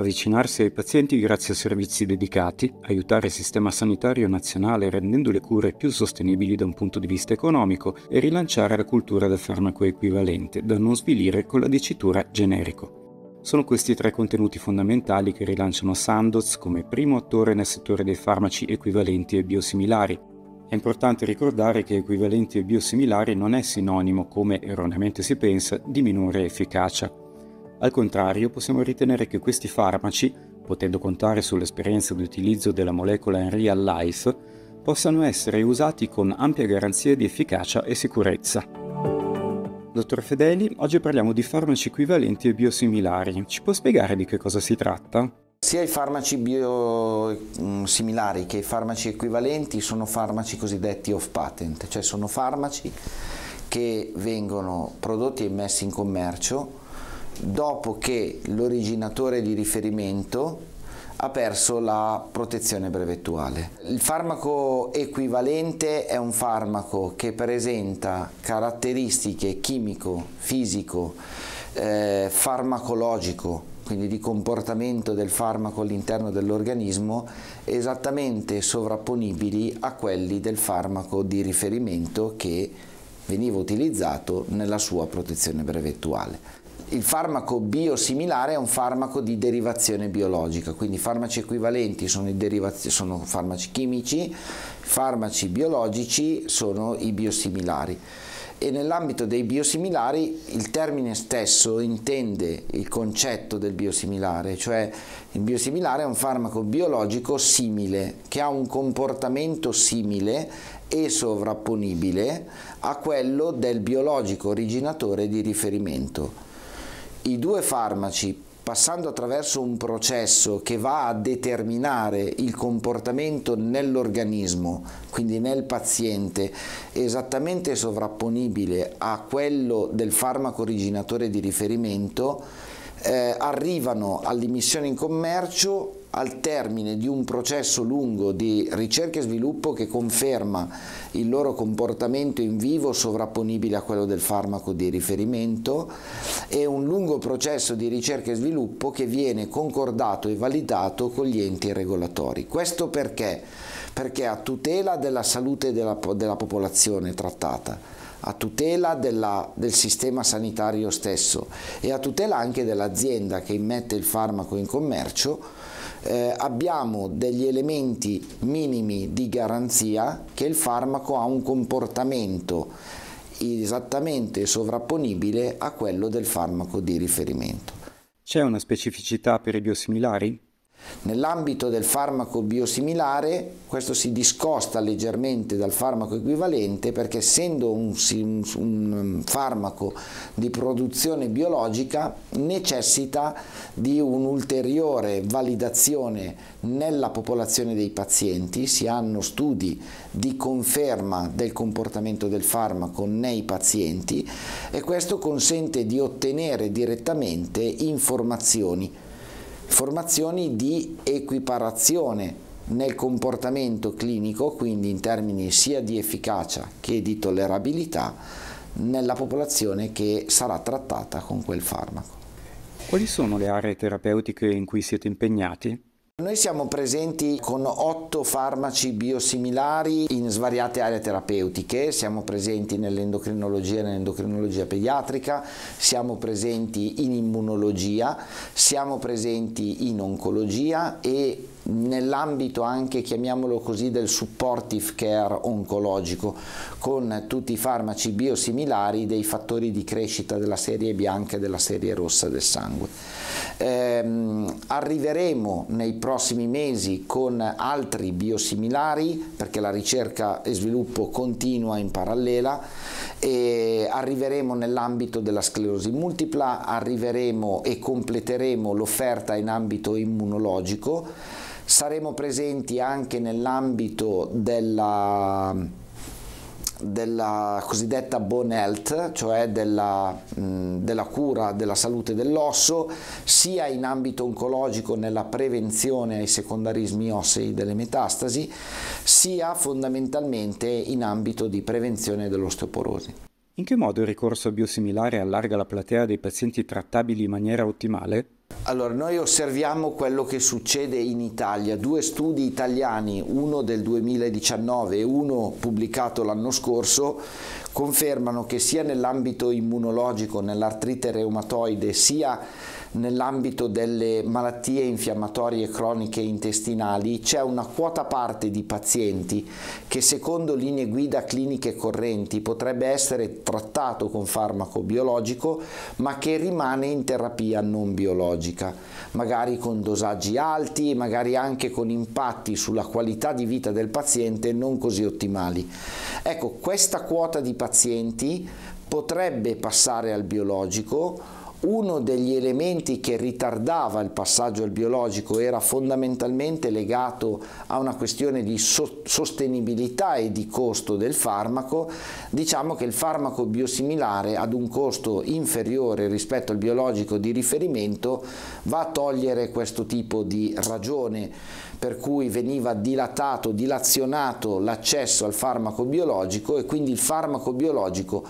avvicinarsi ai pazienti grazie a servizi dedicati, aiutare il sistema sanitario nazionale rendendo le cure più sostenibili da un punto di vista economico e rilanciare la cultura del farmaco equivalente, da non svilire con la dicitura generico. Sono questi tre contenuti fondamentali che rilanciano Sandoz come primo attore nel settore dei farmaci equivalenti e biosimilari. È importante ricordare che equivalenti e biosimilari non è sinonimo, come erroneamente si pensa, di minore efficacia. Al contrario, possiamo ritenere che questi farmaci, potendo contare sull'esperienza di utilizzo della molecola in real life, possano essere usati con ampia garanzia di efficacia e sicurezza. Dottor Fedeli, oggi parliamo di farmaci equivalenti e biosimilari. Ci può spiegare di che cosa si tratta? Sia i farmaci biosimilari mm, che i farmaci equivalenti sono farmaci cosiddetti off patent, cioè sono farmaci che vengono prodotti e messi in commercio dopo che l'originatore di riferimento ha perso la protezione brevettuale. Il farmaco equivalente è un farmaco che presenta caratteristiche chimico, fisico, eh, farmacologico, quindi di comportamento del farmaco all'interno dell'organismo esattamente sovrapponibili a quelli del farmaco di riferimento che veniva utilizzato nella sua protezione brevettuale il farmaco biosimilare è un farmaco di derivazione biologica, quindi i farmaci equivalenti sono, sono farmaci chimici, i farmaci biologici sono i biosimilari e nell'ambito dei biosimilari il termine stesso intende il concetto del biosimilare, cioè il biosimilare è un farmaco biologico simile, che ha un comportamento simile e sovrapponibile a quello del biologico originatore di riferimento i due farmaci passando attraverso un processo che va a determinare il comportamento nell'organismo, quindi nel paziente, esattamente sovrapponibile a quello del farmaco originatore di riferimento, eh, arrivano all'immissione in commercio al termine di un processo lungo di ricerca e sviluppo che conferma il loro comportamento in vivo sovrapponibile a quello del farmaco di riferimento e un lungo processo di ricerca e sviluppo che viene concordato e validato con gli enti regolatori. Questo perché? Perché a tutela della salute della, della popolazione trattata a tutela della, del sistema sanitario stesso e a tutela anche dell'azienda che immette il farmaco in commercio, eh, abbiamo degli elementi minimi di garanzia che il farmaco ha un comportamento esattamente sovrapponibile a quello del farmaco di riferimento. C'è una specificità per i biosimilari? Nell'ambito del farmaco biosimilare questo si discosta leggermente dal farmaco equivalente perché essendo un, un, um, farmaco di produzione biologica necessita di un'ulteriore validazione nella popolazione dei pazienti, si hanno studi di conferma del comportamento del farmaco nei pazienti e questo consente di ottenere direttamente informazioni formazioni di equiparazione nel comportamento clinico, quindi in termini sia di efficacia che di tollerabilità, nella popolazione che sarà trattata con quel farmaco. Quali sono le aree terapeutiche in cui siete impegnati? Noi siamo presenti con otto farmaci biosimilari in svariate aree terapeutiche, siamo presenti nell'endocrinologia e nell'endocrinologia pediatrica, siamo presenti in immunologia, siamo presenti in oncologia e nell'ambito anche, chiamiamolo così, del supportive care oncologico, con tutti i farmaci biosimilari dei fattori di crescita della serie bianca e della serie rossa del sangue. Ehm, arriveremo nei prossimi mesi con altri biosimilari, perché la ricerca e sviluppo continua in parallela, e arriveremo nell'ambito della sclerosi multipla, arriveremo e completeremo l'offerta in ambito immunologico, saremo presenti anche nell'ambito della, della cosiddetta bone health, cioè della, della cura della salute dell'osso, sia in ambito oncologico nella prevenzione ai secondarismi ossei delle metastasi, sia fondamentalmente in ambito di prevenzione dell'osteoporosi. In che modo il ricorso biosimilare allarga la platea dei pazienti trattabili in maniera ottimale? Allora, noi osserviamo quello che succede in Italia. Due studi italiani, uno del 2019 e uno pubblicato l'anno scorso, confermano che sia nell'ambito immunologico, nell'artrite reumatoide, sia nell'ambito delle malattie infiammatorie croniche intestinali c'è una quota parte di pazienti che secondo linee guida cliniche correnti potrebbe essere trattato con farmaco biologico ma che rimane in terapia non biologica, magari con dosaggi alti, magari anche con impatti sulla qualità di vita del paziente non così ottimali. Ecco, questa quota di pazienti potrebbe passare al biologico uno degli elementi che ritardava il passaggio al biologico era fondamentalmente legato a una questione di so sostenibilità e di costo del farmaco, diciamo che il farmaco biosimilare ad un costo inferiore rispetto al biologico di riferimento va a togliere questo tipo di ragione per cui veniva dilatato, dilazionato l'accesso al farmaco biologico e quindi il farmaco biologico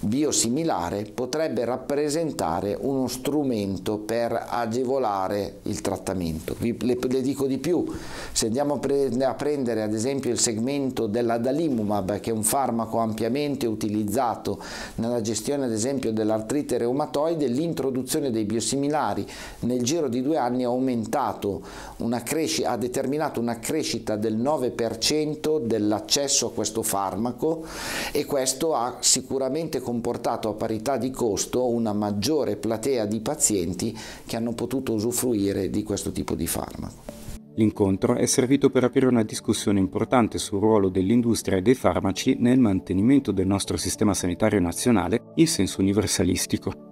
biosimilare potrebbe rappresentare uno strumento per agevolare il trattamento. Vi, le, le, dico di più, se andiamo a, pre, a prendere ad esempio il segmento dell'adalimumab, che è un farmaco ampiamente utilizzato nella gestione ad esempio dell'artrite reumatoide, l'introduzione dei biosimilari nel giro di due anni ha aumentato, una crescita, ha determinato una crescita del 9% dell'accesso a questo farmaco e questo ha sicuramente comportato a parità di costo una maggiore platea di pazienti che hanno potuto usufruire di questo tipo di farmaco. L'incontro è servito per aprire una discussione importante sul ruolo dell'industria e dei farmaci nel mantenimento del nostro sistema sanitario nazionale in senso universalistico.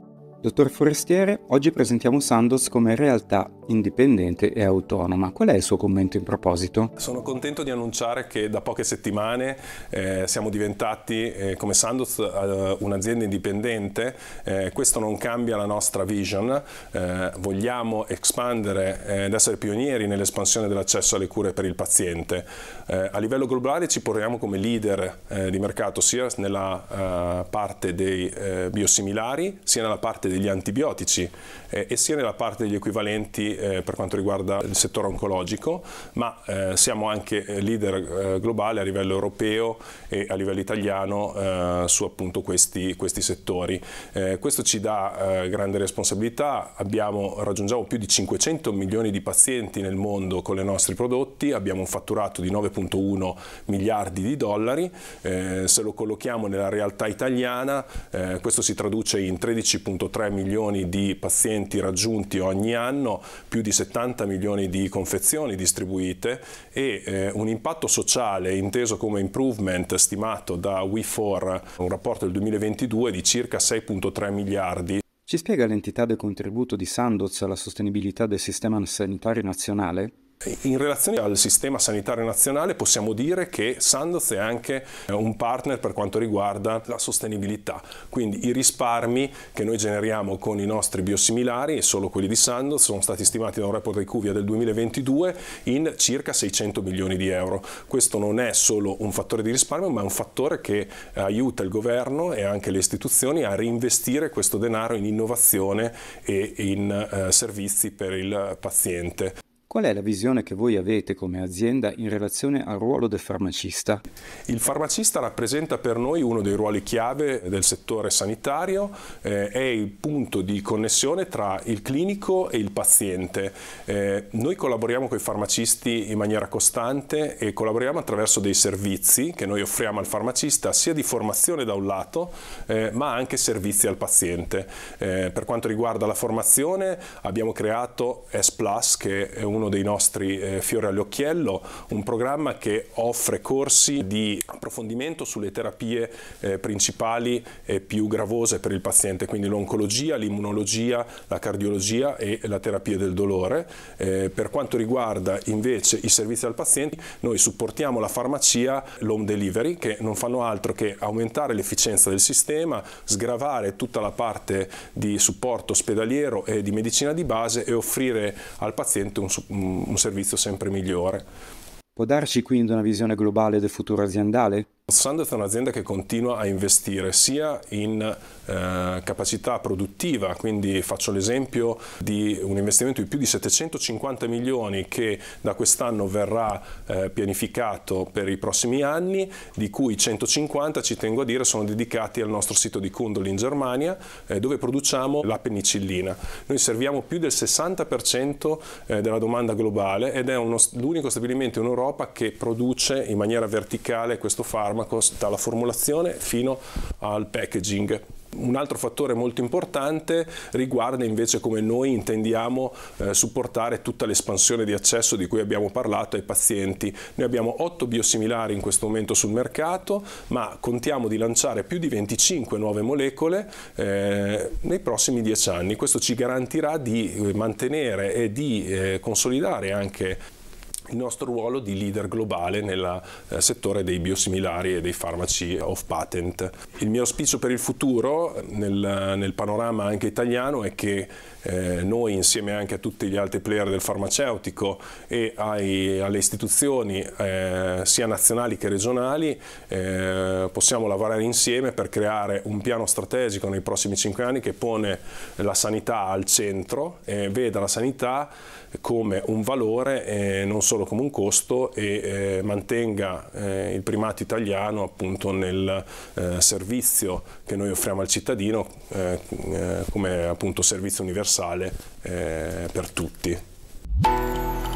Dottor Forestiere, oggi presentiamo Sandoz come realtà indipendente e autonoma. Qual è il suo commento in proposito? Sono contento di annunciare che da poche settimane eh, siamo diventati eh, come Sandoz eh, un'azienda indipendente. Eh, questo non cambia la nostra vision. Eh, vogliamo espandere eh, ed essere pionieri nell'espansione dell'accesso alle cure per il paziente. a livello globale ci porremo come leader di mercato sia nella parte dei biosimilari sia nella parte dei degli antibiotici eh, e sia nella parte degli equivalenti eh, per quanto riguarda il settore oncologico, ma eh, siamo anche eh, leader eh, globale a livello europeo e a livello italiano eh, su appunto questi, questi settori. questo ci dà grande responsabilità, abbiamo, raggiungiamo più di 500 milioni di pazienti nel mondo con i nostri prodotti, abbiamo un fatturato di 9.1 miliardi di dollari, se lo collochiamo nella realtà italiana questo si traduce in 13.3 3 milioni di pazienti raggiunti ogni anno, più di 70 milioni di confezioni distribuite e eh, un impatto sociale inteso come improvement stimato da We4, un rapporto del 2022 di circa 6.3 miliardi. Ci spiega l'entità del contributo di Sandoz alla sostenibilità del sistema sanitario nazionale? In relazione al sistema sanitario nazionale possiamo dire che Sandoz è anche eh, un partner per quanto riguarda la sostenibilità, quindi i risparmi che noi generiamo con i nostri biosimilari e solo quelli di Sandoz sono stati stimati da un report di Cuvia del 2022 in circa 600 milioni di euro. Questo non è solo un fattore di risparmio ma è un fattore che aiuta il governo e anche le istituzioni a reinvestire questo denaro in innovazione e in eh, servizi per il paziente. Qual è la visione che voi avete come azienda in relazione al ruolo del farmacista? Il farmacista rappresenta per noi uno dei ruoli chiave del settore sanitario, eh, è il punto di connessione tra il clinico e il paziente. Eh, noi collaboriamo con i farmacisti in maniera costante e collaboriamo attraverso dei servizi che noi offriamo al farmacista, sia di formazione da un lato, eh, ma anche servizi al paziente. Eh, per quanto riguarda la formazione abbiamo creato S Plus che è un uno dei nostri eh, fiori all'occhiello, un programma che offre corsi di approfondimento sulle terapie eh, principali e più gravose per il paziente, quindi l'oncologia, l'immunologia, la cardiologia e la terapia del dolore. Eh, per quanto riguarda invece i servizi al paziente, noi supportiamo la farmacia, l'home delivery, che non fanno altro che aumentare l'efficienza del sistema, sgravare tutta la parte di supporto ospedaliero e di medicina di base e offrire al paziente un supporto un servizio sempre migliore. Può darci quindi una visione globale del futuro aziendale? Sandez è un'azienda che continua a investire sia in eh, capacità produttiva, quindi faccio l'esempio di un investimento di più di 750 milioni che da quest'anno verrà eh, pianificato per i prossimi anni, di cui 150, ci tengo a dire, sono dedicati al nostro sito di Kundol in Germania, eh, dove produciamo la penicillina. Noi serviamo più del 60% eh, della domanda globale ed è l'unico stabilimento in Europa che produce in maniera verticale questo farmaco farmaco dalla formulazione fino al packaging. Un altro fattore molto importante riguarda invece come noi intendiamo eh, supportare tutta l'espansione di accesso di cui abbiamo parlato ai pazienti. Noi abbiamo 8 biosimilari in questo momento sul mercato, ma contiamo di lanciare più di 25 nuove molecole eh, nei prossimi 10 anni. Questo ci garantirà di eh, mantenere e di eh, consolidare anche il nostro ruolo di leader globale nel eh, settore dei biosimilari e dei farmaci off patent. Il mio auspicio per il futuro eh, nel, nel panorama anche italiano è che eh, noi insieme anche a tutti gli altri player del farmaceutico e ai, alle istituzioni eh, sia nazionali che regionali eh, possiamo lavorare insieme per creare un piano strategico nei prossimi cinque anni che pone la sanità al centro e veda la sanità come un valore eh, non solo solo come un costo e eh, mantenga eh, il primato italiano appunto nel eh, servizio che noi offriamo al cittadino eh, eh, come appunto servizio universale per tutti.